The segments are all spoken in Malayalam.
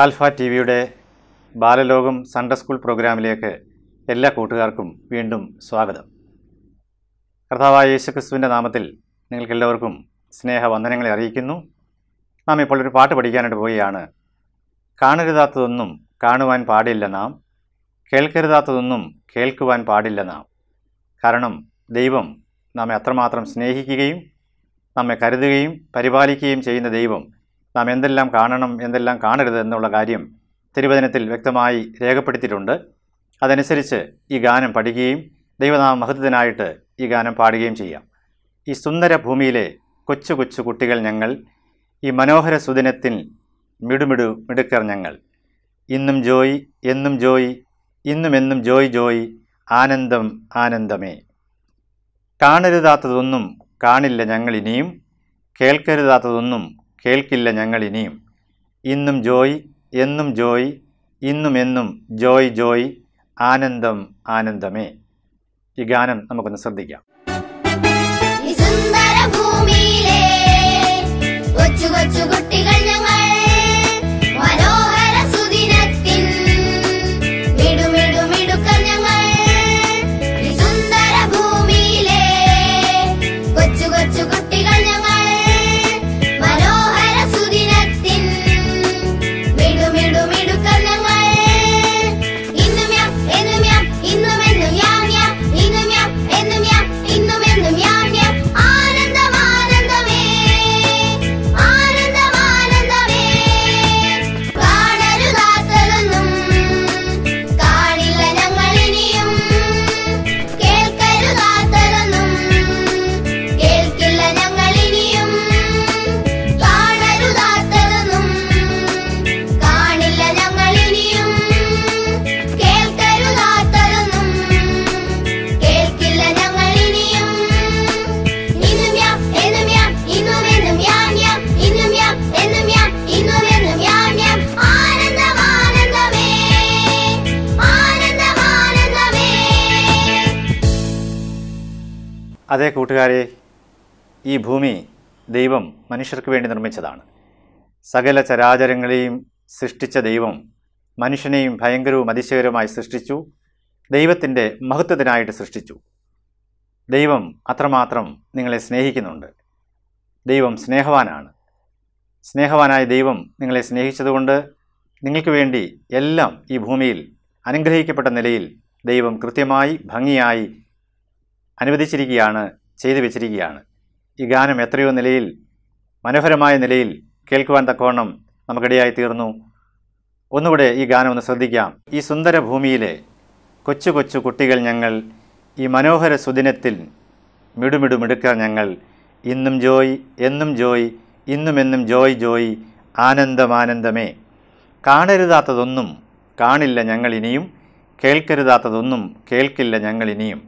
ആൽഫ ടി വിയുടെ ബാലലോകം സൺഡേ സ്കൂൾ പ്രോഗ്രാമിലേക്ക് എല്ലാ കൂട്ടുകാർക്കും വീണ്ടും സ്വാഗതം കർത്താവായ യേശുക്രിസ്തുവിൻ്റെ നാമത്തിൽ നിങ്ങൾക്കെല്ലാവർക്കും സ്നേഹവന്ദനങ്ങളെ അറിയിക്കുന്നു നാം ഇപ്പോൾ ഒരു പാട്ട് പഠിക്കാനായിട്ട് പോവുകയാണ് കാണരുതാത്തതൊന്നും കാണുവാൻ പാടില്ല നാം കേൾക്കരുതാത്തതൊന്നും കേൾക്കുവാൻ പാടില്ല നാം കാരണം ദൈവം നമ്മെ അത്രമാത്രം സ്നേഹിക്കുകയും നമ്മെ കരുതുകയും പരിപാലിക്കുകയും ചെയ്യുന്ന ദൈവം നാം എന്തെല്ലാം കാണണം എന്തെല്ലാം കാണരുത് എന്നുള്ള കാര്യം തിരുവചനത്തിൽ വ്യക്തമായി രേഖപ്പെടുത്തിയിട്ടുണ്ട് അതനുസരിച്ച് ഈ ഗാനം പഠിക്കുകയും ദൈവനാമ മഹത്വത്തിനായിട്ട് ഈ ഗാനം പാടുകയും ചെയ്യാം ഈ സുന്ദര ഭൂമിയിലെ കൊച്ചു കൊച്ചു കുട്ടികൾ ഞങ്ങൾ ഈ മനോഹര സുദിനത്തിൽ മിടുമിടു മിടുക്കർ ഞങ്ങൾ ഇന്നും ജോയി എന്നും ജോയി ഇന്നും എന്നും ജോയി ജോയി ആനന്ദം ആനന്ദമേ കാണരുതാത്തതൊന്നും കാണില്ല ഞങ്ങൾ ഇനിയും കേൾക്കരുതാത്തതൊന്നും കേൾക്കില്ല ഞങ്ങൾ ഇനിയും ഇന്നും ജോയ് എന്നും ജോയ് ഇന്നും എന്നും ജോയ് ജോയ് ആനന്ദം ആനന്ദമേ ഈ ഗാനം നമുക്കൊന്ന് ശ്രദ്ധിക്കാം ഭൂമിയിലേ കൊച്ചു കൊച്ചു കൂട്ടുകാരെ ഈ ഭൂമി ദൈവം മനുഷ്യർക്ക് വേണ്ടി നിർമ്മിച്ചതാണ് സകല ചരാചരങ്ങളെയും സൃഷ്ടിച്ച ദൈവം മനുഷ്യനെയും ഭയങ്കരവും അതിശയകരവുമായി സൃഷ്ടിച്ചു ദൈവത്തിൻ്റെ മഹത്വത്തിനായിട്ട് സൃഷ്ടിച്ചു ദൈവം അത്രമാത്രം നിങ്ങളെ സ്നേഹിക്കുന്നുണ്ട് ദൈവം സ്നേഹവാനാണ് സ്നേഹവാനായ ദൈവം നിങ്ങളെ സ്നേഹിച്ചതുകൊണ്ട് നിങ്ങൾക്ക് വേണ്ടി എല്ലാം ഈ ഭൂമിയിൽ അനുഗ്രഹിക്കപ്പെട്ട നിലയിൽ ദൈവം കൃത്യമായി ഭംഗിയായി അനുവദിച്ചിരിക്കുകയാണ് ചെയ്തു വെച്ചിരിക്കുകയാണ് ഈ ഗാനം എത്രയോ നിലയിൽ മനോഹരമായ നിലയിൽ കേൾക്കുവാൻ തക്കവണ്ണം നമുക്കിടയായി തീർന്നു ഒന്നുകൂടെ ഈ ഗാനം ഒന്ന് ശ്രദ്ധിക്കാം ഈ സുന്ദര ഭൂമിയിലെ കൊച്ചു കൊച്ചു കുട്ടികൾ ഞങ്ങൾ ഈ മനോഹര സുദിനത്തിൽ മിടുമിടുമിടുക്ക ഞങ്ങൾ ഇന്നും ജോയ് എന്നും ജോയ് ഇന്നുമെന്നും ജോയ് ജോയ് ആനന്ദമാനന്ദമേ കാണരുതാത്തതൊന്നും കാണില്ല ഞങ്ങൾ ഇനിയും കേൾക്കരുതാത്തതൊന്നും കേൾക്കില്ല ഞങ്ങൾ ഇനിയും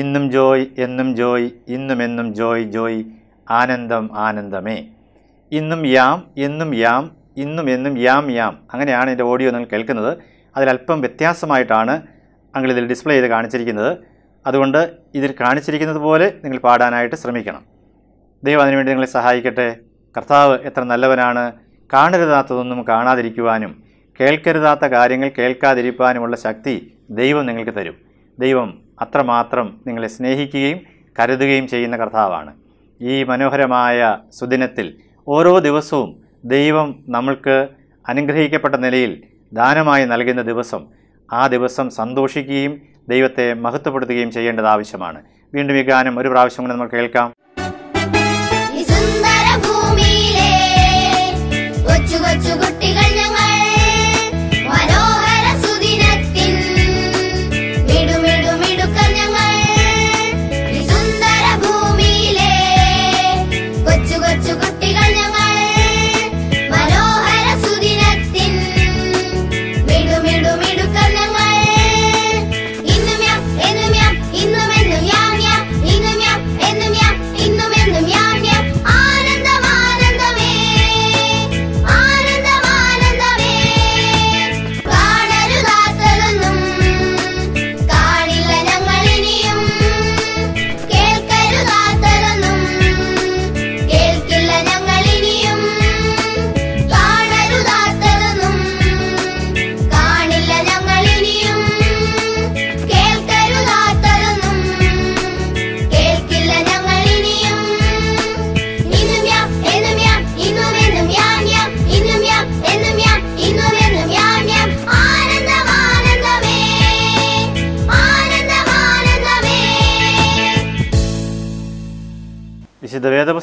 ഇന്നും ജോയ് എന്നും ജോയ് ഇന്നുമെന്നും ജോയ് ജോയ് ആനന്ദം ആനന്ദമേ ഇന്നും യാം എന്നും യാം ഇന്നും എന്നും യാം യാം അങ്ങനെയാണ് എൻ്റെ ഓഡിയോ നിങ്ങൾ കേൾക്കുന്നത് അതിലല്പം വ്യത്യാസമായിട്ടാണ് അങ്ങൾ ഇതിൽ ഡിസ്പ്ലേ ചെയ്ത് കാണിച്ചിരിക്കുന്നത് അതുകൊണ്ട് ഇതിൽ കാണിച്ചിരിക്കുന്നത് പോലെ നിങ്ങൾ പാടാനായിട്ട് ശ്രമിക്കണം ദൈവം അതിനുവേണ്ടി നിങ്ങളെ സഹായിക്കട്ടെ കർത്താവ് എത്ര നല്ലവനാണ് കാണരുതാത്തതൊന്നും കാണാതിരിക്കുവാനും കേൾക്കരുതാത്ത കാര്യങ്ങൾ കേൾക്കാതിരിക്കാനുമുള്ള ശക്തി ദൈവം നിങ്ങൾക്ക് തരും ദൈവം അത്രമാത്രം നിങ്ങളെ സ്നേഹിക്കുകയും കരുതുകയും ചെയ്യുന്ന കർത്താവാണ് ഈ മനോഹരമായ സുദിനത്തിൽ ഓരോ ദിവസവും ദൈവം നമ്മൾക്ക് അനുഗ്രഹിക്കപ്പെട്ട നിലയിൽ ദാനമായി നൽകുന്ന ദിവസം ആ ദിവസം സന്തോഷിക്കുകയും ദൈവത്തെ മഹത്വപ്പെടുത്തുകയും ചെയ്യേണ്ടത് ആവശ്യമാണ് വീണ്ടും ഈ ഗാനം ഒരു പ്രാവശ്യം കൂടെ നമുക്ക് കേൾക്കാം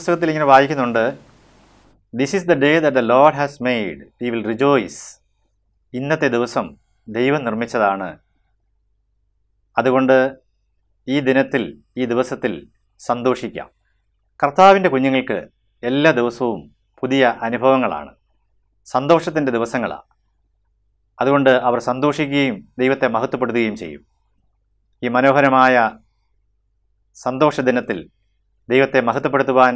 പുസ്തകത്തിൽ ഇങ്ങനെ വായിക്കുന്നുണ്ട് this is the day the the Lord has made we will rejoice ഇന്നത്തെ ദിവസം ദൈവം നിർമ്മിച്ചതാണ് അതുകൊണ്ട് ഈ ദിനത്തിൽ ഈ ദിവസത്തിൽ സന്തോഷിക്കാം കർത്താവിൻ്റെ കുഞ്ഞുങ്ങൾക്ക് എല്ലാ ദിവസവും പുതിയ അനുഭവങ്ങളാണ് സന്തോഷത്തിൻ്റെ ദിവസങ്ങളാണ് അതുകൊണ്ട് അവർ സന്തോഷിക്കുകയും ദൈവത്തെ മഹത്വപ്പെടുത്തുകയും ചെയ്യും ഈ മനോഹരമായ സന്തോഷ ദിനത്തിൽ ദൈവത്തെ മഹത്വപ്പെടുത്തുവാൻ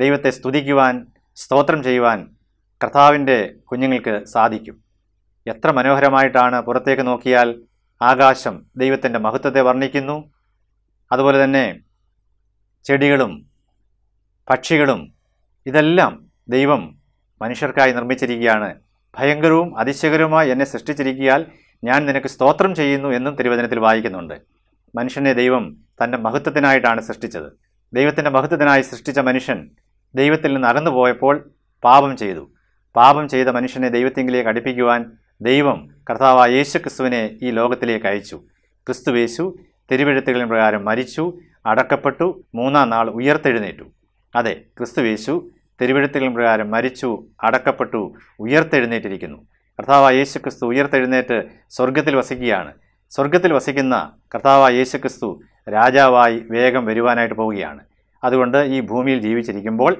ദൈവത്തെ സ്തുതിക്കുവാൻ സ്തോത്രം ചെയ്യുവാൻ കർത്താവിൻ്റെ കുഞ്ഞുങ്ങൾക്ക് സാധിക്കും എത്ര മനോഹരമായിട്ടാണ് പുറത്തേക്ക് നോക്കിയാൽ ആകാശം ദൈവത്തിൻ്റെ മഹത്വത്തെ വർണ്ണിക്കുന്നു അതുപോലെ തന്നെ ചെടികളും പക്ഷികളും ഇതെല്ലാം ദൈവം മനുഷ്യർക്കായി നിർമ്മിച്ചിരിക്കുകയാണ് ഭയങ്കരവും അതിശയകരവുമായി എന്നെ സൃഷ്ടിച്ചിരിക്കിയാൽ ഞാൻ നിനക്ക് സ്തോത്രം ചെയ്യുന്നു എന്നും തിരുവചനത്തിൽ വായിക്കുന്നുണ്ട് മനുഷ്യനെ ദൈവം തൻ്റെ മഹത്വത്തിനായിട്ടാണ് സൃഷ്ടിച്ചത് ദൈവത്തിൻ്റെ മഹത്വത്തിനായി സൃഷ്ടിച്ച മനുഷ്യൻ ദൈവത്തിൽ നിന്ന് അറന്നു പോയപ്പോൾ പാപം ചെയ്തു പാപം ചെയ്ത മനുഷ്യനെ ദൈവത്തെങ്കിലേക്ക് അടുപ്പിക്കുവാൻ ദൈവം കർത്താവായ യേശു ക്രിസ്തുവിനെ ഈ ലോകത്തിലേക്ക് അയച്ചു ക്രിസ്തു യേശു തിരുവെഴുത്തുകളിൻ പ്രകാരം മരിച്ചു അടക്കപ്പെട്ടു മൂന്നാം നാൾ ഉയർത്തെഴുന്നേറ്റു അതെ ക്രിസ്തു യേശു തിരുവെഴുത്തുകളിൻ പ്രകാരം മരിച്ചു അടക്കപ്പെട്ടു ഉയർത്തെഴുന്നേറ്റിരിക്കുന്നു കർത്താവായ യേശു ക്രിസ്തു ഉയർത്തെഴുന്നേറ്റ് സ്വർഗത്തിൽ വസിക്കുകയാണ് സ്വർഗത്തിൽ വസിക്കുന്ന കർത്താവായ യേശു ക്രിസ്തു രാജാവായി വേഗം വരുവാനായിട്ട് പോവുകയാണ് അതുകൊണ്ട് ഈ ഭൂമിയിൽ ജീവിച്ചിരിക്കുമ്പോൾ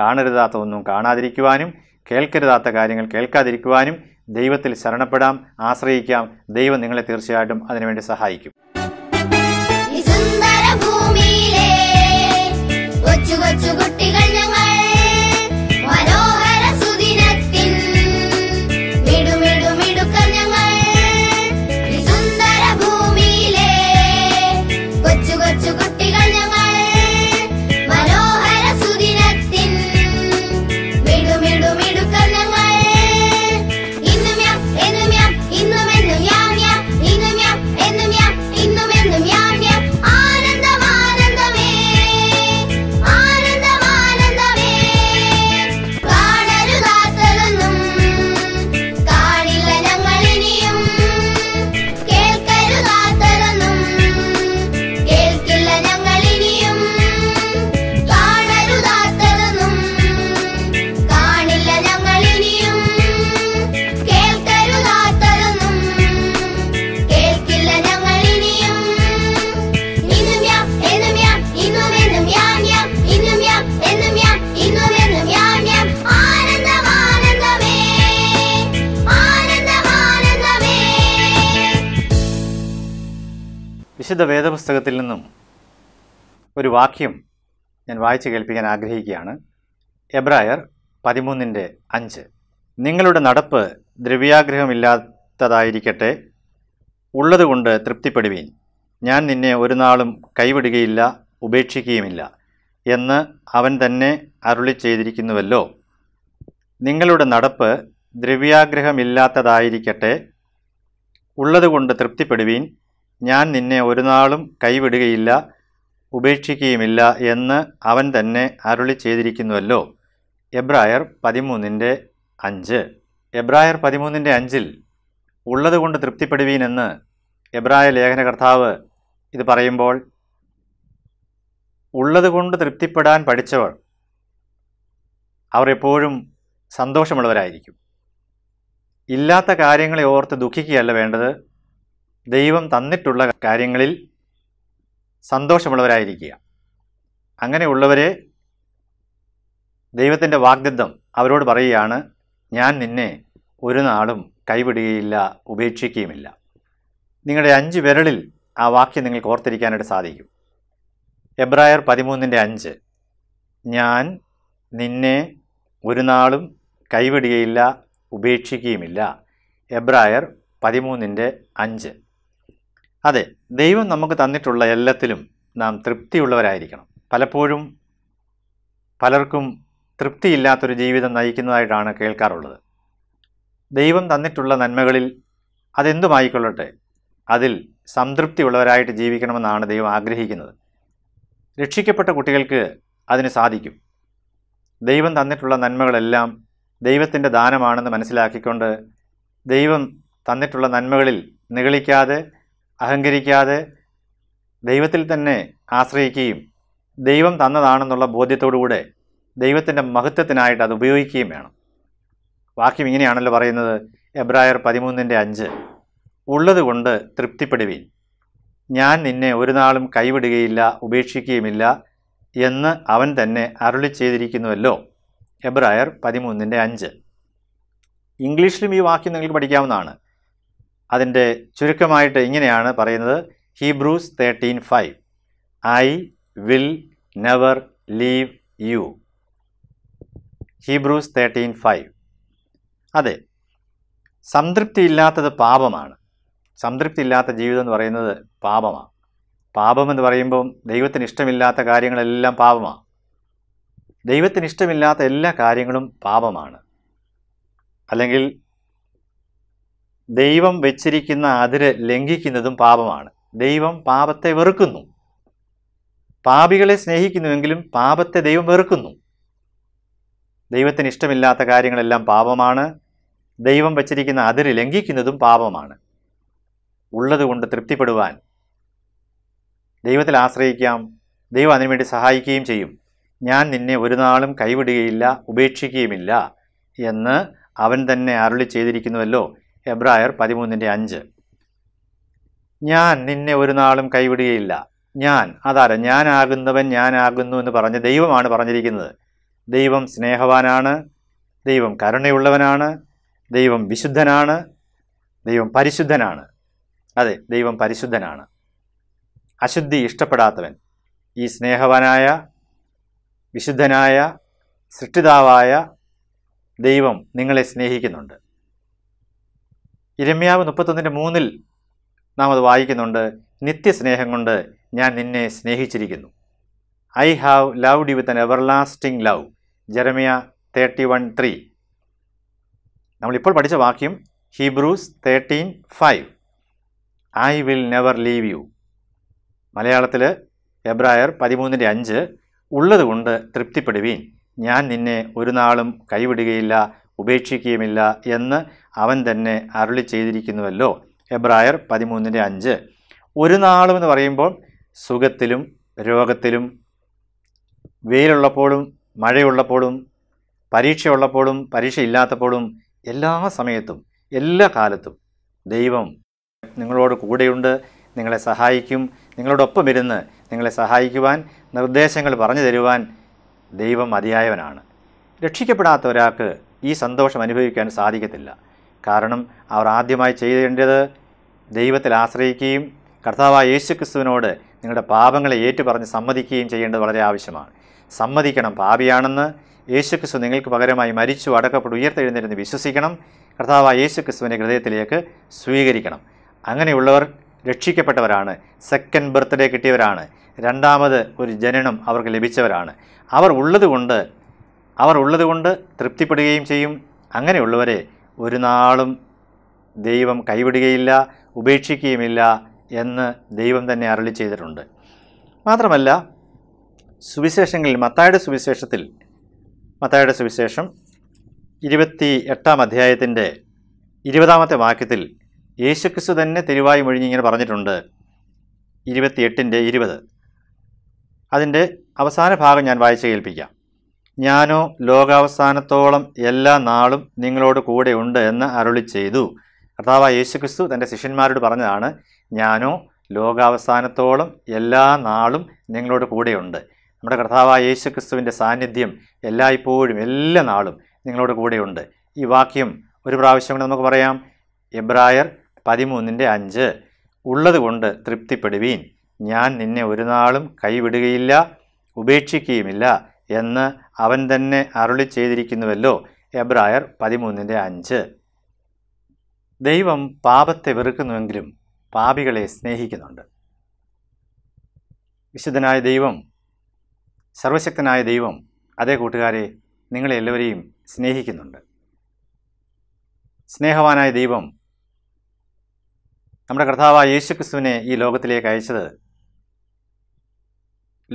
കാണരുതാത്ത ഒന്നും കാണാതിരിക്കുവാനും കേൾക്കരുതാത്ത കാര്യങ്ങൾ കേൾക്കാതിരിക്കുവാനും ദൈവത്തിൽ ശരണപ്പെടാം ആശ്രയിക്കാം ദൈവം നിങ്ങളെ തീർച്ചയായിട്ടും അതിനുവേണ്ടി സഹായിക്കും കൊച്ചു കൊച്ചു പുസ്തകത്തിൽ നിന്നും ഒരു വാക്യം ഞാൻ വായിച്ചു കേൾപ്പിക്കാൻ ആഗ്രഹിക്കുകയാണ് എബ്രായർ പതിമൂന്നിൻ്റെ അഞ്ച് നിങ്ങളുടെ നടപ്പ് ദ്രവ്യാഗ്രഹമില്ലാത്തതായിരിക്കട്ടെ ഉള്ളതുകൊണ്ട് തൃപ്തിപ്പെടുവീൻ ഞാൻ നിന്നെ ഒരു നാളും കൈവിടുകയില്ല ഉപേക്ഷിക്കുകയുമില്ല എന്ന് അവൻ തന്നെ അരുളി ചെയ്തിരിക്കുന്നുവല്ലോ നിങ്ങളുടെ നടപ്പ് ദ്രവ്യാഗ്രഹമില്ലാത്തതായിരിക്കട്ടെ ഉള്ളതുകൊണ്ട് തൃപ്തിപ്പെടുവീൻ ഞാൻ നിന്നെ ഒരു നാളും കൈവിടുകയില്ല ഉപേക്ഷിക്കുകയുമില്ല എന്ന് അവൻ തന്നെ അരുളി ചെയ്തിരിക്കുന്നുവല്ലോ എബ്രായർ പതിമൂന്നിൻ്റെ അഞ്ച് എബ്രായർ പതിമൂന്നിൻ്റെ അഞ്ചിൽ ഉള്ളതുകൊണ്ട് തൃപ്തിപ്പെടുവീനെന്ന് എബ്രായ ലേഖനകർത്താവ് ഇത് പറയുമ്പോൾ ഉള്ളതുകൊണ്ട് തൃപ്തിപ്പെടാൻ പഠിച്ചവർ അവർ എപ്പോഴും സന്തോഷമുള്ളവരായിരിക്കും ഇല്ലാത്ത കാര്യങ്ങളെ ഓർത്ത് ദുഃഖിക്കുകയല്ല വേണ്ടത് ദൈവം തന്നിട്ടുള്ള കാര്യങ്ങളിൽ സന്തോഷമുള്ളവരായിരിക്കുക അങ്ങനെയുള്ളവരെ ദൈവത്തിൻ്റെ വാഗ്ദത്തം അവരോട് പറയുകയാണ് ഞാൻ നിന്നെ ഒരു നാളും കൈവിടുകയില്ല ഉപേക്ഷിക്കുകയുമില്ല നിങ്ങളുടെ അഞ്ച് വിരളിൽ ആ വാക്യം നിങ്ങൾക്ക് ഓർത്തിരിക്കാനായിട്ട് സാധിക്കും എബ്രായർ പതിമൂന്നിൻ്റെ അഞ്ച് ഞാൻ നിന്നെ ഒരു നാളും കൈവിടുകയില്ല ഉപേക്ഷിക്കുകയുമില്ല എബ്രായർ പതിമൂന്നിൻ്റെ അഞ്ച് അതെ ദൈവം നമുക്ക് തന്നിട്ടുള്ള എല്ലാത്തിലും നാം തൃപ്തിയുള്ളവരായിരിക്കണം പലപ്പോഴും പലർക്കും തൃപ്തിയില്ലാത്തൊരു ജീവിതം നയിക്കുന്നതായിട്ടാണ് കേൾക്കാറുള്ളത് ദൈവം തന്നിട്ടുള്ള നന്മകളിൽ അതെന്തുമായിക്കൊള്ളട്ടെ അതിൽ സംതൃപ്തിയുള്ളവരായിട്ട് ജീവിക്കണമെന്നാണ് ദൈവം ആഗ്രഹിക്കുന്നത് രക്ഷിക്കപ്പെട്ട കുട്ടികൾക്ക് അതിന് സാധിക്കും ദൈവം തന്നിട്ടുള്ള നന്മകളെല്ലാം ദൈവത്തിൻ്റെ ദാനമാണെന്ന് മനസ്സിലാക്കിക്കൊണ്ട് ദൈവം തന്നിട്ടുള്ള നന്മകളിൽ നിഗളിക്കാതെ അഹങ്കരിക്കാതെ ദൈവത്തിൽ തന്നെ ആശ്രയിക്കുകയും ദൈവം തന്നതാണെന്നുള്ള ബോധ്യത്തോടുകൂടെ ദൈവത്തിൻ്റെ മഹത്വത്തിനായിട്ട് അത് ഉപയോഗിക്കുകയും വേണം വാക്യം ഇങ്ങനെയാണല്ലോ പറയുന്നത് എബ്രായർ പതിമൂന്നിൻ്റെ അഞ്ച് ഉള്ളതുകൊണ്ട് തൃപ്തിപ്പെടുവീൻ ഞാൻ നിന്നെ ഒരു നാളും കൈവിടുകയില്ല ഉപേക്ഷിക്കുകയുമില്ല എന്ന് അവൻ തന്നെ അരുളി ചെയ്തിരിക്കുന്നുവല്ലോ എബ്രായർ പതിമൂന്നിൻ്റെ അഞ്ച് ഇംഗ്ലീഷിലും ഈ വാക്യം നിങ്ങൾക്ക് പഠിക്കാവുന്നതാണ് അതിൻ്റെ ചുരുക്കമായിട്ട് ഇങ്ങനെയാണ് പറയുന്നത് Hebrews thirteen five I will never leave you Hebrews thirteen five അതെ സംതൃപ്തിയില്ലാത്തത് പാപമാണ് സംതൃപ്തിയില്ലാത്ത ജീവിതം എന്ന് പറയുന്നത് പാപമാണ് പാപമെന്ന് പറയുമ്പം ദൈവത്തിന് ഇഷ്ടമില്ലാത്ത കാര്യങ്ങളെല്ലാം പാപമാണ് ദൈവത്തിന് ഇഷ്ടമില്ലാത്ത എല്ലാ കാര്യങ്ങളും പാപമാണ് അല്ലെങ്കിൽ ദൈവം വെച്ചിരിക്കുന്ന അതിര് ലംഘിക്കുന്നതും പാപമാണ് ദൈവം പാപത്തെ വെറുക്കുന്നു പാപികളെ സ്നേഹിക്കുന്നുവെങ്കിലും പാപത്തെ ദൈവം വെറുക്കുന്നു ദൈവത്തിന് ഇഷ്ടമില്ലാത്ത കാര്യങ്ങളെല്ലാം പാപമാണ് ദൈവം വച്ചിരിക്കുന്ന അതിര് ലംഘിക്കുന്നതും പാപമാണ് ഉള്ളതുകൊണ്ട് തൃപ്തിപ്പെടുവാൻ ദൈവത്തിൽ ആശ്രയിക്കാം ദൈവം അതിനുവേണ്ടി സഹായിക്കുകയും ചെയ്യും ഞാൻ നിന്നെ ഒരു നാളും കൈവിടുകയില്ല ഉപേക്ഷിക്കുകയുമില്ല എന്ന് അവൻ തന്നെ അരുളി ചെയ്തിരിക്കുന്നുവല്ലോ എബ്രായർ പതിമൂന്നിൻ്റെ അഞ്ച് ഞാൻ നിന്നെ ഒരു നാളും കൈവിടുകയില്ല ഞാൻ അതാര ഞാനാകുന്നവൻ ഞാനാകുന്നു എന്ന് പറഞ്ഞ ദൈവമാണ് പറഞ്ഞിരിക്കുന്നത് ദൈവം സ്നേഹവാനാണ് ദൈവം കരുണയുള്ളവനാണ് ദൈവം വിശുദ്ധനാണ് ദൈവം പരിശുദ്ധനാണ് അതെ ദൈവം പരിശുദ്ധനാണ് അശുദ്ധി ഇഷ്ടപ്പെടാത്തവൻ ഈ സ്നേഹവാനായ വിശുദ്ധനായ സൃഷ്ടിതാവായ ദൈവം നിങ്ങളെ സ്നേഹിക്കുന്നുണ്ട് ഇരമ്യാവ് മുപ്പത്തൊന്നിൻ്റെ മൂന്നിൽ നാം അത് വായിക്കുന്നുണ്ട് നിത്യസ്നേഹം കൊണ്ട് ഞാൻ നിന്നെ സ്നേഹിച്ചിരിക്കുന്നു I have loved you with an everlasting love Jeremiah thirty one three നമ്മളിപ്പോൾ പഠിച്ച വാക്യം Hebrews thirteen five I will never leave you മലയാളത്തിൽ എബ്രായർ പതിമൂന്നിൻ്റെ അഞ്ച് ഉള്ളതുകൊണ്ട് തൃപ്തിപ്പെടുവീൻ ഞാൻ നിന്നെ ഒരു നാളും കൈവിടുകയില്ല ഉപേക്ഷിക്കുകയുമില്ല എന്ന് അവൻ തന്നെ അരുളി ചെയ്തിരിക്കുന്നുവല്ലോ എബ്രായർ പതിമൂന്നിൻ്റെ അഞ്ച് ഒരു നാളും എന്ന് പറയുമ്പോൾ സുഖത്തിലും രോഗത്തിലും വെയിലുള്ളപ്പോഴും മഴയുള്ളപ്പോഴും പരീക്ഷയുള്ളപ്പോഴും പരീക്ഷ ഇല്ലാത്തപ്പോഴും എല്ലാ സമയത്തും എല്ലാ കാലത്തും ദൈവം നിങ്ങളോട് കൂടെയുണ്ട് നിങ്ങളെ സഹായിക്കും നിങ്ങളോടൊപ്പം ഇരുന്ന് നിങ്ങളെ സഹായിക്കുവാൻ നിർദ്ദേശങ്ങൾ പറഞ്ഞു തരുവാൻ ദൈവം മതിയായവനാണ് രക്ഷിക്കപ്പെടാത്ത ഒരാൾക്ക് ഈ സന്തോഷം അനുഭവിക്കാൻ സാധിക്കത്തില്ല കാരണം അവർ ആദ്യമായി ചെയ്യേണ്ടത് ദൈവത്തിൽ ആശ്രയിക്കുകയും കർത്താവായ യേശു ക്രിസ്തുവിനോട് നിങ്ങളുടെ പാപങ്ങളെ ഏറ്റുപറഞ്ഞ് സമ്മതിക്കുകയും ചെയ്യേണ്ടത് വളരെ ആവശ്യമാണ് സമ്മതിക്കണം പാപിയാണെന്ന് യേശുക്രിസ്തു നിങ്ങൾക്ക് പകരമായി മരിച്ചു അടക്കപ്പെട്ട് ഉയർത്തെഴുന്നേരുന്ന് വിശ്വസിക്കണം കർത്താവായ യേശുക്രിസ്തുവിനെ ഹൃദയത്തിലേക്ക് സ്വീകരിക്കണം അങ്ങനെയുള്ളവർ രക്ഷിക്കപ്പെട്ടവരാണ് സെക്കൻഡ് ബർത്ത്ഡേ കിട്ടിയവരാണ് രണ്ടാമത് ഒരു ജനനം അവർക്ക് ലഭിച്ചവരാണ് അവർ ഉള്ളതുകൊണ്ട് അവർ ഉള്ളതുകൊണ്ട് തൃപ്തിപ്പെടുകയും ചെയ്യും അങ്ങനെയുള്ളവരെ ഒരു നാളും ദൈവം കൈവിടുകയില്ല ഉപേക്ഷിക്കുകയുമില്ല എന്ന് ദൈവം തന്നെ അരളി ചെയ്തിട്ടുണ്ട് മാത്രമല്ല സുവിശേഷങ്ങളിൽ മത്തായുടെ സുവിശേഷത്തിൽ മത്തായുടെ സുവിശേഷം ഇരുപത്തി എട്ടാം അധ്യായത്തിൻ്റെ ഇരുപതാമത്തെ വാക്യത്തിൽ യേശുക്രിസ്തു തന്നെ തിരുവായി മൊഴിഞ്ഞിങ്ങനെ പറഞ്ഞിട്ടുണ്ട് ഇരുപത്തിയെട്ടിൻ്റെ ഇരുപത് അതിൻ്റെ അവസാന ഭാഗം ഞാൻ വായിച്ച് കേൾപ്പിക്കാം ഞാനോ ലോകാവസാനത്തോളം എല്ലാ നാളും നിങ്ങളോട് കൂടെയുണ്ട് എന്ന് അരുളി ചെയ്തു കർത്താവ് യേശുക്രിസ്തു തൻ്റെ ശിഷ്യന്മാരോട് പറഞ്ഞതാണ് ഞാനോ ലോകാവസാനത്തോളം എല്ലാ നാളും നിങ്ങളോട് കൂടെയുണ്ട് നമ്മുടെ കർത്താവായ യേശുക്രിസ്തുവിൻ്റെ സാന്നിധ്യം എല്ലായ്പ്പോഴും എല്ലാ നാളും നിങ്ങളോട് കൂടെയുണ്ട് ഈ വാക്യം ഒരു പ്രാവശ്യം കൂടെ നമുക്ക് പറയാം എബ്രായർ പതിമൂന്നിൻ്റെ അഞ്ച് ഉള്ളതുകൊണ്ട് തൃപ്തിപ്പെടുവീൻ ഞാൻ നിന്നെ ഒരു നാളും കൈവിടുകയില്ല ഉപേക്ഷിക്കുകയുമില്ല എന്ന് അവൻ തന്നെ അരുളി ചെയ്തിരിക്കുന്നുവല്ലോ എബ്രായർ പതിമൂന്നിൻ്റെ അഞ്ച് ദൈവം പാപത്തെ വെറുക്കുന്നുവെങ്കിലും പാപികളെ സ്നേഹിക്കുന്നുണ്ട് വിശുദ്ധനായ ദൈവം സർവശക്തനായ ദൈവം അതേ കൂട്ടുകാരെ നിങ്ങളെ എല്ലാവരെയും സ്നേഹിക്കുന്നുണ്ട് സ്നേഹവാനായ ദൈവം നമ്മുടെ കർത്താവായ യേശുക്രിസ്തുവിനെ ഈ ലോകത്തിലേക്ക് അയച്ചത്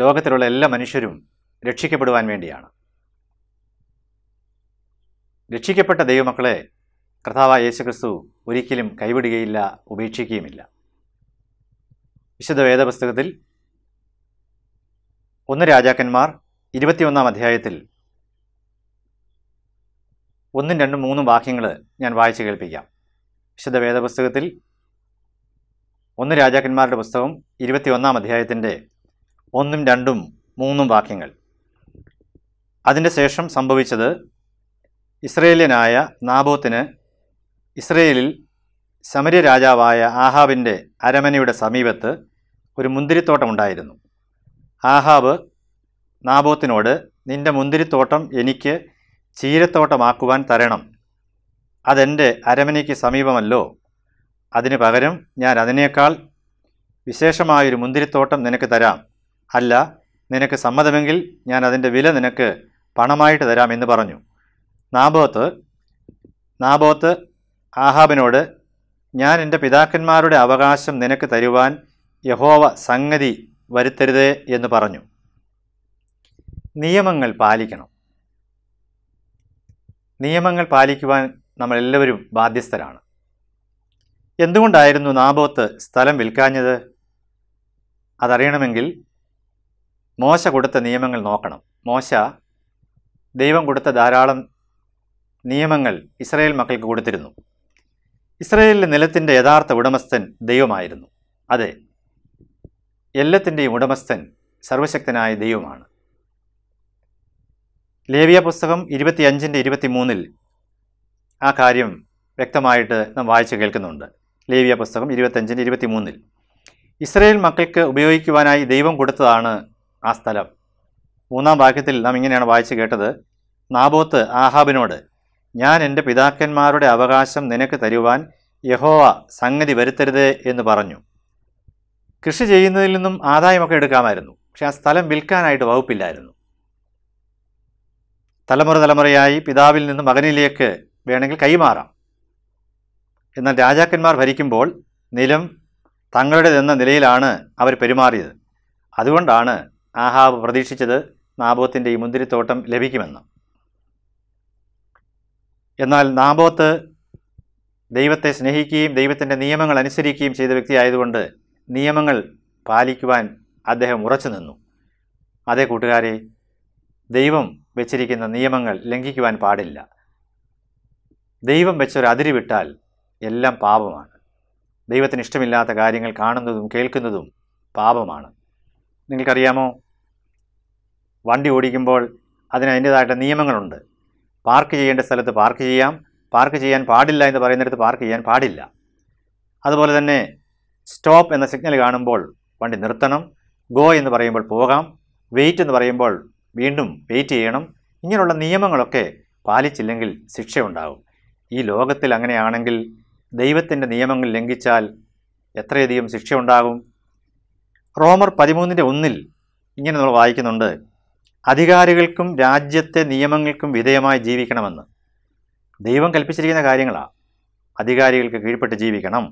ലോകത്തിലുള്ള എല്ലാ മനുഷ്യരും രക്ഷിക്കപ്പെടുവാൻ വേണ്ടിയാണ് രക്ഷിക്കപ്പെട്ട ദൈവമക്കളെ കർത്താവായ യേശുക്രിസ്തു ഒരിക്കലും കൈവിടുകയില്ല ഉപേക്ഷിക്കുകയുമില്ല വിശുദ്ധ വേദപുസ്തകത്തിൽ ഒന്ന് രാജാക്കന്മാർ ഇരുപത്തിയൊന്നാം അധ്യായത്തിൽ ഒന്നും രണ്ടും മൂന്നും വാക്യങ്ങൾ ഞാൻ വായിച്ചു കേൾപ്പിക്കാം വിശുദ്ധ വേദപുസ്തകത്തിൽ ഒന്ന് രാജാക്കന്മാരുടെ പുസ്തകം ഇരുപത്തിയൊന്നാം അധ്യായത്തിൻ്റെ ഒന്നും രണ്ടും മൂന്നും വാക്യങ്ങൾ അതിൻ്റെ ശേഷം സംഭവിച്ചത് ഇസ്രയേലിയനായ നാബോത്തിന് ഇസ്രയേലിൽ സമരിയ രാജാവായ ആഹാബിൻ്റെ അരമനയുടെ സമീപത്ത് ഒരു മുന്തിരിത്തോട്ടമുണ്ടായിരുന്നു ആഹാബ് നാബോത്തിനോട് നിന്റെ മുന്തിരിത്തോട്ടം എനിക്ക് ചീരത്തോട്ടമാക്കുവാൻ തരണം അതെൻ്റെ അരമനയ്ക്ക് സമീപമല്ലോ അതിന് പകരം ഞാൻ അതിനേക്കാൾ വിശേഷമായൊരു മുന്തിരിത്തോട്ടം നിനക്ക് തരാം അല്ല നിനക്ക് സമ്മതമെങ്കിൽ ഞാൻ അതിൻ്റെ വില നിനക്ക് പണമായിട്ട് തരാം എന്ന് പറഞ്ഞു നാബോത്ത് നാബോത്ത് ആഹാബിനോട് ഞാൻ എൻ്റെ പിതാക്കന്മാരുടെ അവകാശം നിനക്ക് തരുവാൻ യഹോവ സംഗതി വരുത്തരുതേ എന്ന് പറഞ്ഞു നിയമങ്ങൾ പാലിക്കണം നിയമങ്ങൾ പാലിക്കുവാൻ നമ്മളെല്ലാവരും ബാധ്യസ്ഥരാണ് എന്തുകൊണ്ടായിരുന്നു നാബോത്ത് സ്ഥലം വിൽക്കാഞ്ഞത് അതറിയണമെങ്കിൽ മോശ കൊടുത്ത നിയമങ്ങൾ നോക്കണം മോശ ദൈവം കൊടുത്ത ധാരാളം നിയമങ്ങൾ ഇസ്രയേൽ മക്കൾക്ക് കൊടുത്തിരുന്നു ഇസ്രയേലിലെ നിലത്തിൻ്റെ യഥാർത്ഥ ഉടമസ്ഥൻ ദൈവമായിരുന്നു അതെ എല്ലത്തിൻ്റെയും ഉടമസ്ഥൻ സർവശക്തനായ ദൈവമാണ് ലേവിയ പുസ്തകം ഇരുപത്തി മൂന്നിൽ ആ കാര്യം വ്യക്തമായിട്ട് നാം വായിച്ചു കേൾക്കുന്നുണ്ട് ലേവിയ പുസ്തകം ഇരുപത്തഞ്ചിൻ്റെ മൂന്നിൽ ഇസ്രയേൽ മക്കൾക്ക് ഉപയോഗിക്കുവാനായി ദൈവം കൊടുത്തതാണ് ആ സ്ഥലം മൂന്നാം വാക്യത്തിൽ നാം ഇങ്ങനെയാണ് വായിച്ചു കേട്ടത് നാബോത്ത് ആഹാബിനോട് ഞാൻ എൻ്റെ പിതാക്കന്മാരുടെ അവകാശം നിനക്ക് തരുവാൻ യഹോവ സംഗതി വരുത്തരുത് എന്ന് പറഞ്ഞു കൃഷി ചെയ്യുന്നതിൽ നിന്നും ആദായമൊക്കെ എടുക്കാമായിരുന്നു പക്ഷെ ആ സ്ഥലം വിൽക്കാനായിട്ട് വകുപ്പില്ലായിരുന്നു തലമുറ തലമുറയായി പിതാവിൽ നിന്ന് മകനിലേക്ക് വേണമെങ്കിൽ കൈമാറാം എന്നാൽ രാജാക്കന്മാർ ഭരിക്കുമ്പോൾ നിലം തങ്ങളുടേതെന്ന നിലയിലാണ് അവർ പെരുമാറിയത് അതുകൊണ്ടാണ് ആഹാബ് പ്രതീക്ഷിച്ചത് നാബോത്തിൻ്റെ ഈ മുന്തിരിത്തോട്ടം ലഭിക്കുമെന്ന് എന്നാൽ നാബോത്ത് ദൈവത്തെ സ്നേഹിക്കുകയും ദൈവത്തിൻ്റെ നിയമങ്ങൾ അനുസരിക്കുകയും ചെയ്ത വ്യക്തിയായതുകൊണ്ട് നിയമങ്ങൾ പാലിക്കുവാൻ അദ്ദേഹം ഉറച്ചു നിന്നു അതേ കൂട്ടുകാരെ ദൈവം വെച്ചിരിക്കുന്ന നിയമങ്ങൾ ലംഘിക്കുവാൻ പാടില്ല ദൈവം വെച്ചൊരു അതിരി വിട്ടാൽ എല്ലാം പാപമാണ് ദൈവത്തിന് ഇഷ്ടമില്ലാത്ത കാര്യങ്ങൾ കാണുന്നതും കേൾക്കുന്നതും പാപമാണ് നിങ്ങൾക്കറിയാമോ വണ്ടി ഓടിക്കുമ്പോൾ അതിന് അതിൻ്റെതായിട്ട് നിയമങ്ങളുണ്ട് പാർക്ക് ചെയ്യേണ്ട സ്ഥലത്ത് പാർക്ക് ചെയ്യാം പാർക്ക് ചെയ്യാൻ പാടില്ല എന്ന് പറയുന്നിടത്ത് പാർക്ക് ചെയ്യാൻ പാടില്ല അതുപോലെ തന്നെ സ്റ്റോപ്പ് എന്ന സിഗ്നൽ കാണുമ്പോൾ വണ്ടി നിർത്തണം ഗോ എന്ന് പറയുമ്പോൾ പോകാം വെയിറ്റ് എന്ന് പറയുമ്പോൾ വീണ്ടും വെയിറ്റ് ചെയ്യണം ഇങ്ങനെയുള്ള നിയമങ്ങളൊക്കെ പാലിച്ചില്ലെങ്കിൽ ശിക്ഷയുണ്ടാകും ഈ ലോകത്തിൽ അങ്ങനെയാണെങ്കിൽ ദൈവത്തിൻ്റെ നിയമങ്ങൾ ലംഘിച്ചാൽ എത്രയധികം ശിക്ഷയുണ്ടാകും റോമർ പതിമൂന്നിൻ്റെ ഒന്നിൽ ഇങ്ങനെ നമ്മൾ വായിക്കുന്നുണ്ട് അധികാരികൾക്കും രാജ്യത്തെ നിയമങ്ങൾക്കും വിധേയമായി ജീവിക്കണമെന്ന് ദൈവം കൽപ്പിച്ചിരിക്കുന്ന കാര്യങ്ങളാണ് അധികാരികൾക്ക് കീഴ്പ്പെട്ട് ജീവിക്കണം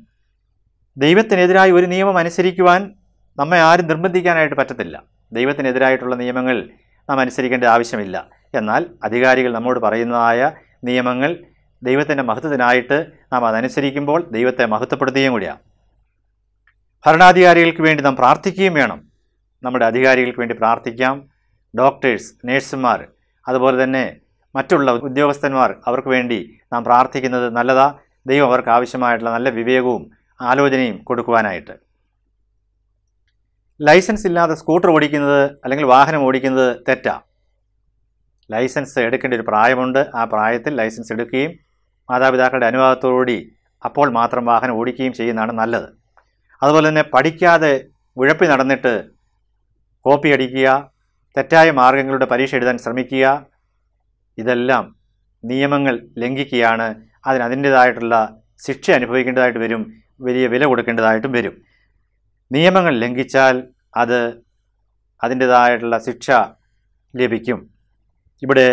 ദൈവത്തിനെതിരായി ഒരു നിയമം അനുസരിക്കുവാൻ നമ്മെ ആരും നിർബന്ധിക്കാനായിട്ട് പറ്റത്തില്ല ദൈവത്തിനെതിരായിട്ടുള്ള നിയമങ്ങൾ നാം അനുസരിക്കേണ്ട ആവശ്യമില്ല എന്നാൽ അധികാരികൾ നമ്മോട് പറയുന്നതായ നിയമങ്ങൾ ദൈവത്തിൻ്റെ മഹത്വത്തിനായിട്ട് നാം അതനുസരിക്കുമ്പോൾ ദൈവത്തെ മഹത്വപ്പെടുത്തുകയും കൂടിയാണ് ഭരണാധികാരികൾക്ക് വേണ്ടി നാം പ്രാർത്ഥിക്കുകയും വേണം നമ്മുടെ അധികാരികൾക്ക് വേണ്ടി പ്രാർത്ഥിക്കാം ഡോക്ടേഴ്സ് നേഴ്സുമാർ അതുപോലെ തന്നെ മറ്റുള്ള ഉദ്യോഗസ്ഥന്മാർ അവർക്ക് വേണ്ടി നാം പ്രാർത്ഥിക്കുന്നത് നല്ലതാ ദൈവം അവർക്ക് ആവശ്യമായിട്ടുള്ള നല്ല വിവേകവും ആലോചനയും കൊടുക്കുവാനായിട്ട് ലൈസൻസ് ഇല്ലാതെ സ്കൂട്ടർ ഓടിക്കുന്നത് അല്ലെങ്കിൽ വാഹനം ഓടിക്കുന്നത് തെറ്റാ ലൈസൻസ് എടുക്കേണ്ട ഒരു പ്രായമുണ്ട് ആ പ്രായത്തിൽ ലൈസൻസ് എടുക്കുകയും മാതാപിതാക്കളുടെ അനുവാദത്തോടുകൂടി അപ്പോൾ മാത്രം വാഹനം ഓടിക്കുകയും ചെയ്യുന്നതാണ് നല്ലത് അതുപോലെ തന്നെ പഠിക്കാതെ ഉഴപ്പി നടന്നിട്ട് കോപ്പി അടിക്കുക തെറ്റായ മാർഗങ്ങളുടെ പരീക്ഷ എഴുതാൻ ശ്രമിക്കുക ഇതെല്ലാം നിയമങ്ങൾ ലംഘിക്കുകയാണ് അതിന് അതിൻ്റേതായിട്ടുള്ള ശിക്ഷ അനുഭവിക്കേണ്ടതായിട്ട് വരും വലിയ വില കൊടുക്കേണ്ടതായിട്ടും വരും നിയമങ്ങൾ ലംഘിച്ചാൽ അത് അതിൻ്റേതായിട്ടുള്ള ശിക്ഷ ലഭിക്കും ഇവിടെ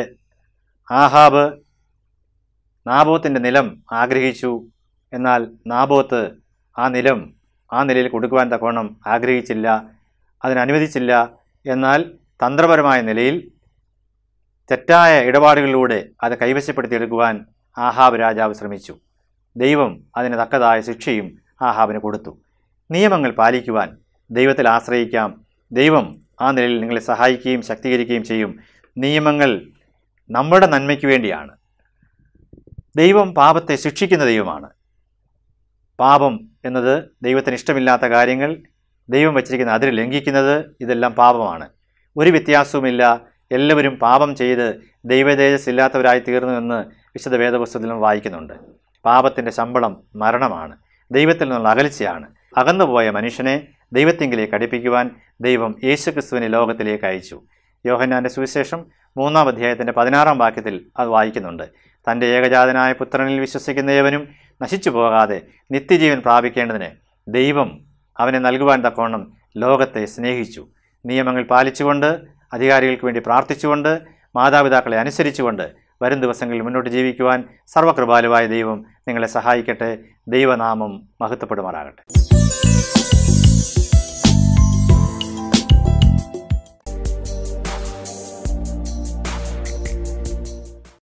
ആഹാബ് നാബോത്തിൻ്റെ നിലം ആഗ്രഹിച്ചു എന്നാൽ നാബോത്ത് ആ നിലം ആ നിലയിൽ കൊടുക്കുവാൻ തക്കോണം ആഗ്രഹിച്ചില്ല അതിനനുവദിച്ചില്ല എന്നാൽ തന്ത്രപരമായ നിലയിൽ തെറ്റായ ഇടപാടുകളിലൂടെ അത് കൈവശപ്പെടുത്തിയെടുക്കുവാൻ ആഹാബ് രാജാവ് ശ്രമിച്ചു ദൈവം അതിന് തക്കതായ ശിക്ഷയും ആഹാബിന് കൊടുത്തു നിയമങ്ങൾ പാലിക്കുവാൻ ദൈവത്തിൽ ആശ്രയിക്കാം ദൈവം ആ നിലയിൽ നിങ്ങളെ സഹായിക്കുകയും ശക്തീകരിക്കുകയും ചെയ്യും നിയമങ്ങൾ നമ്മുടെ നന്മയ്ക്ക് വേണ്ടിയാണ് ദൈവം പാപത്തെ ശിക്ഷിക്കുന്ന ദൈവമാണ് പാപം എന്നത് ദൈവത്തിന് ഇഷ്ടമില്ലാത്ത കാര്യങ്ങൾ ദൈവം വച്ചിരിക്കുന്ന അതിൽ ലംഘിക്കുന്നത് ഇതെല്ലാം പാപമാണ് ഒരു വ്യത്യാസവുമില്ല എല്ലാവരും പാപം ചെയ്ത് ദൈവതേജസ്സില്ലാത്തവരായി തീർന്നു എന്ന് വിശുദ്ധ വേദപുസ്തകത്തിൽ വായിക്കുന്നുണ്ട് പാപത്തിൻ്റെ ശമ്പളം മരണമാണ് ദൈവത്തിൽ നിന്നുള്ള അകൽച്ചയാണ് അകന്നുപോയ മനുഷ്യനെ ദൈവത്തെങ്കിലേക്ക് അടുപ്പിക്കുവാൻ ദൈവം യേശുക്രിസ്തുവിനെ ലോകത്തിലേക്ക് അയച്ചു യോഹന്നാൻ്റെ സുവിശേഷം മൂന്നാം അധ്യായത്തിൻ്റെ പതിനാറാം വാക്യത്തിൽ അത് വായിക്കുന്നുണ്ട് തൻ്റെ ഏകജാതനായ പുത്രനിൽ വിശ്വസിക്കുന്ന ഏവനും നശിച്ചു പോകാതെ നിത്യജീവൻ പ്രാപിക്കേണ്ടതിന് ദൈവം അവനെ നൽകുവാൻ തക്കവണ്ണം ലോകത്തെ സ്നേഹിച്ചു നിയമങ്ങൾ പാലിച്ചുകൊണ്ട് അധികാരികൾക്ക് വേണ്ടി പ്രാർത്ഥിച്ചുകൊണ്ട് മാതാപിതാക്കളെ അനുസരിച്ചുകൊണ്ട് വരും ദിവസങ്ങളിൽ മുന്നോട്ട് ജീവിക്കുവാൻ സർവകൃപാലുവായ ദൈവം നിങ്ങളെ സഹായിക്കട്ടെ ദൈവനാമം മഹത്വപ്പെടുമാറാകട്ടെ